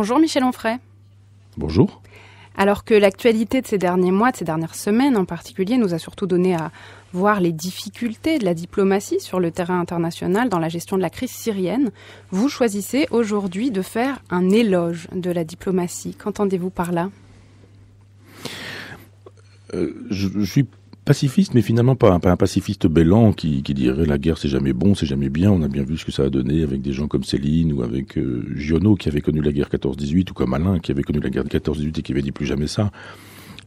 Bonjour Michel Onfray. Bonjour. Alors que l'actualité de ces derniers mois, de ces dernières semaines en particulier, nous a surtout donné à voir les difficultés de la diplomatie sur le terrain international dans la gestion de la crise syrienne, vous choisissez aujourd'hui de faire un éloge de la diplomatie. Qu'entendez-vous par là euh, je suis pacifiste, mais finalement pas un, pacifiste bêlant qui, dirait la guerre c'est jamais bon, c'est jamais bien. On a bien vu ce que ça a donné avec des gens comme Céline ou avec euh, Giono qui avait connu la guerre 14-18 ou comme Alain qui avait connu la guerre 14-18 et qui avait dit plus jamais ça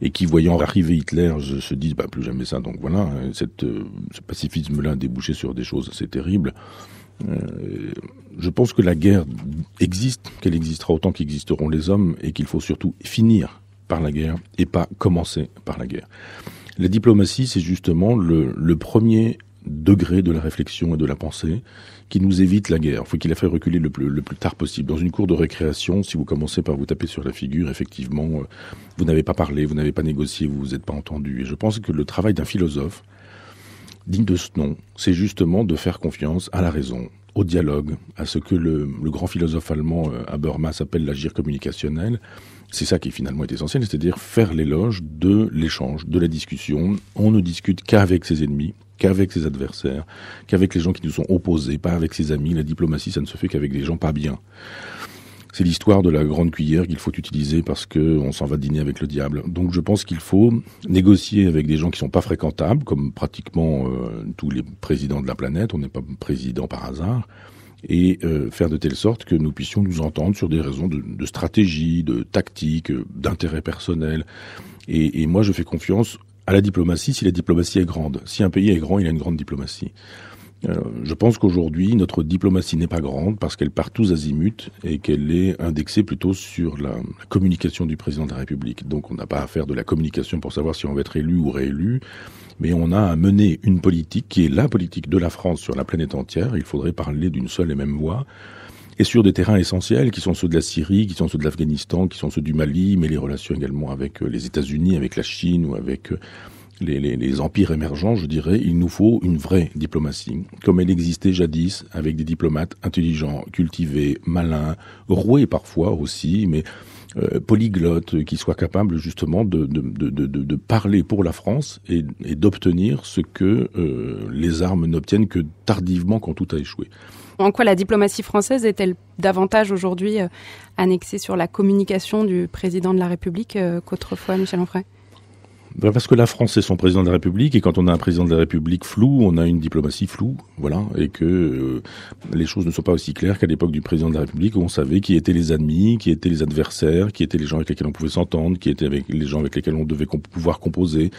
et qui, voyant arriver Hitler, se disent bah, plus jamais ça. Donc voilà, hein, euh, ce pacifisme-là a débouché sur des choses assez terribles. Euh, je pense que la guerre existe, qu'elle existera autant qu'existeront les hommes, et qu'il faut surtout finir par la guerre et pas commencer par la guerre. La diplomatie, c'est justement le, premier degré de la réflexion et de la pensée qui nous évite la guerre. Il faut qu'il la fait reculer le plus, tard possible. Dans une cour de récréation, si vous commencez par vous taper sur la figure, effectivement, euh, vous n'avez pas parlé, vous n'avez pas négocié, vous vous êtes pas entendu. Et je pense que le travail d'un philosophe, digne de ce nom, c'est justement de faire confiance à la raison, au dialogue, à ce que le, grand philosophe allemand euh, Habermas appelle l'agir communicationnel. C'est ça qui finalement est essentiel, c'est-à-dire faire l'éloge de l'échange, de la discussion. On ne discute qu'avec ses ennemis, qu'avec ses adversaires, qu'avec les gens qui nous sont opposés, pas avec ses amis. La diplomatie, ça ne se fait qu'avec des gens pas bien c'est l'histoire de la grande cuillère qu'il faut utiliser parce qu'on s'en va dîner avec le diable. Donc je pense qu'il faut négocier avec des gens qui ne sont pas fréquentables, comme pratiquement euh, tous les présidents de la planète, on n'est pas président par hasard, et euh, faire de telle sorte que nous puissions nous entendre sur des raisons de, stratégie, de tactique, euh, d'intérêt personnel. Et, et moi je fais confiance à la diplomatie si la diplomatie est grande. Si un pays est grand, il a une grande diplomatie. Euh, je pense qu'aujourd'hui, notre diplomatie n'est pas grande parce qu'elle part tous azimuts et qu'elle est indexée plutôt sur la, communication du président de la République. Donc on n'a pas à faire de la communication pour savoir si on va être élu ou réélu, mais on a à mener une politique qui est la politique de la France sur la planète entière. Il faudrait parler d'une seule et même voix. Et sur des terrains essentiels qui sont ceux de la Syrie, qui sont ceux de l'Afghanistan, qui sont ceux du Mali, mais les relations également avec euh, les États-Unis, avec la Chine ou avec euh, les, empires émergents, je dirais, il nous faut une vraie diplomatie, comme elle existait jadis, avec des diplomates intelligents, cultivés, malins, roués parfois aussi, mais euh, polyglottes, qui soient capables justement de, parler pour la France et, d'obtenir ce que euh, les armes n'obtiennent que tardivement quand tout a échoué. En quoi la diplomatie française est-elle davantage aujourd'hui euh, annexée sur la communication du président de la République qu'autrefois, Michel Onfray parce que la France, c'est son président de la République, et quand on a un président de la République flou, on a une diplomatie floue, voilà, et que euh, les choses ne sont pas aussi claires qu'à l'époque du président de la République, où on savait qui étaient les amis, qui étaient les adversaires, qui étaient les gens avec lesquels on pouvait s'entendre, qui étaient avec les gens avec lesquels on devait pouvoir composer.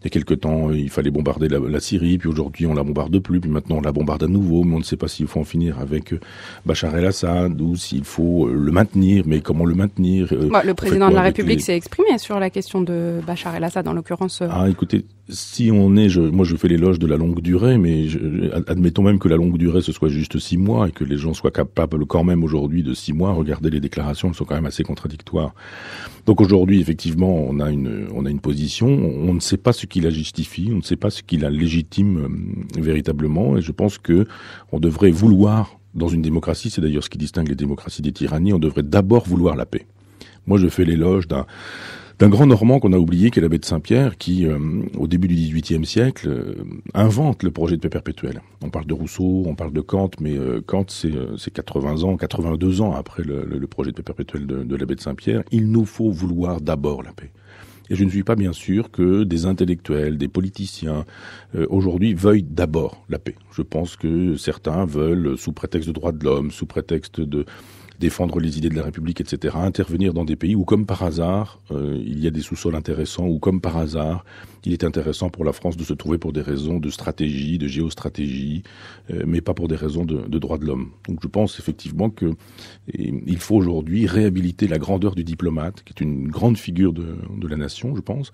Il y a quelques temps, il fallait bombarder la, Syrie, puis aujourd'hui on la bombarde plus, puis maintenant on la bombarde à nouveau, mais on ne sait pas s'il faut en finir avec euh, Bachar el-Assad ou s'il faut euh, le maintenir, mais comment le maintenir. Bah, le président de la République s'est exprimé sur la question de Bachar el-Assad dans le euh. Ah, écoutez, si on est, moi je fais l'éloge de la longue durée, mais admettons même que la longue durée ce soit juste six mois et que les gens soient capables quand même aujourd'hui de six mois. Regardez les déclarations, elles sont quand même assez contradictoires. Donc aujourd'hui, effectivement, on a une, on a une position, on ne sait pas ce qui la justifie, on ne sait pas ce qui la légitime euh, véritablement, et je pense que on devrait vouloir dans une démocratie, c'est d'ailleurs ce qui distingue les démocraties des tyrannies, on devrait d'abord vouloir la paix. Moi, je fais l'éloge d'un d'un grand Normand qu'on a oublié, qui est l'abbé de Saint-Pierre, qui, euh, au début du XVIIIe siècle, euh, invente le projet de paix perpétuelle. On parle de Rousseau, on parle de Kant, mais euh, Kant, c'est 80 ans, 82 ans après le, projet de paix perpétuelle de, l'abbé de Saint-Pierre. Il nous faut vouloir d'abord la paix. Et je ne suis pas bien sûr que des intellectuels, des politiciens, aujourd'hui veuillent d'abord la paix. Je pense que certains veulent, sous prétexte de droits de l'homme, sous prétexte de, défendre les idées de la République, etc., intervenir dans des pays où, comme par hasard, euh, il y a des sous-sols intéressants, où, comme par hasard, il est intéressant pour la France de se trouver pour des raisons de stratégie, de géostratégie, euh, mais pas pour des raisons de, droits de l'homme. Donc je pense effectivement qu'il faut aujourd'hui réhabiliter la grandeur du diplomate, qui est une grande figure de la nation, je pense,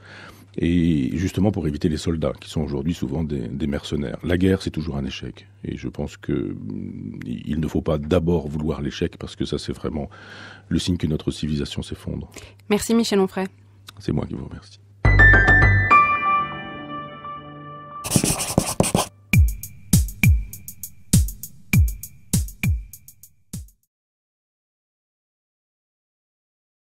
et justement pour éviter les soldats, qui sont aujourd'hui souvent des, mercenaires. La guerre, c'est toujours un échec, et je pense qu'il mm, ne faut pas d'abord vouloir l'échec, parce que ça, c'est vraiment le signe que notre civilisation s'effondre. Merci Michel Onfray. C'est moi qui vous remercie.